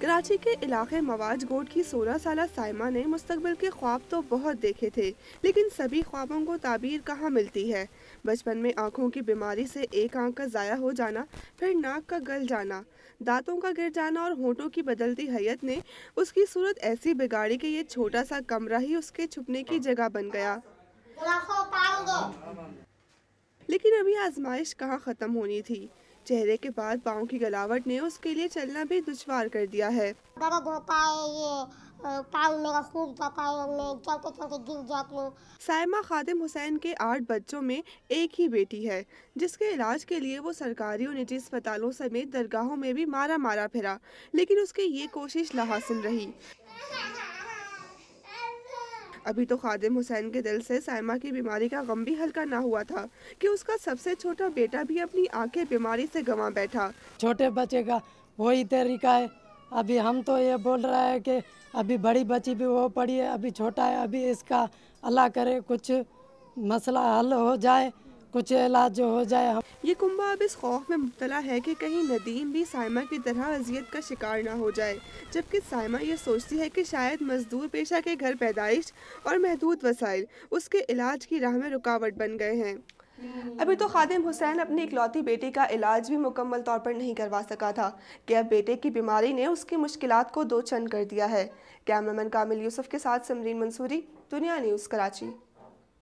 कराची के इलाके मवाज गोड की 16 साल साइमा ने मुस्तबिल के ख्वाब तो बहुत देखे थे लेकिन सभी ख्वाबों को ताबीर कहाँ मिलती है बचपन में आँखों की बीमारी से एक आँख का ज़ाया हो जाना फिर नाक का गल जाना दांतों का गिर जाना और होठों की बदलती हयत ने उसकी सूरत ऐसी बिगाड़ी कि ये छोटा सा कमरा ही उसके छुपने की जगह बन गया लेकिन अभी आजमाइश कहाँ ख़त्म होनी थी चेहरे के बाद पाँव की गलावट ने उसके लिए चलना भी दुशवार कर दिया है दर्द सायमा खादिम हुसैन के आठ बच्चों में एक ही बेटी है जिसके इलाज के लिए वो सरकारी और निजी अस्पतालों समेत दरगाहों में भी मारा मारा फिरा लेकिन उसकी ये कोशिश लाहासिल रही अभी तो खादिम हुसैन के दिल से सायमा की बीमारी का गम भी हल्का ना हुआ था कि उसका सबसे छोटा बेटा भी अपनी आंखें बीमारी से गंवा बैठा छोटे बच्चे का वही तरीका है अभी हम तो ये बोल रहा है कि अभी बड़ी बच्ची भी वो पड़ी है अभी छोटा है अभी इसका अल्लाह करे कुछ मसला हल हो जाए कुछ इलाज जो हो जाए हम ये कुंभा अब इस खौफ में मुबतला है कि कहीं नदीम भी साइमा की तरह अजियत का शिकार ना हो जाए जबकि साइमा ये सोचती है कि शायद मजदूर पेशा के घर पैदाइश और महदूद वसाइल उसके इलाज की राह में रुकावट बन गए हैं अभी तो खादिम हुसैन अपनी इकलौती बेटी का इलाज भी मुकम्मल तौर पर नहीं करवा सका था कि अब बेटे की बीमारी ने उसकी मुश्किल को दो चंद कर दिया है कैमरामैन कामिल यूसुफ के साथ समरीन मंसूरी दुनिया न्यूज़ कराची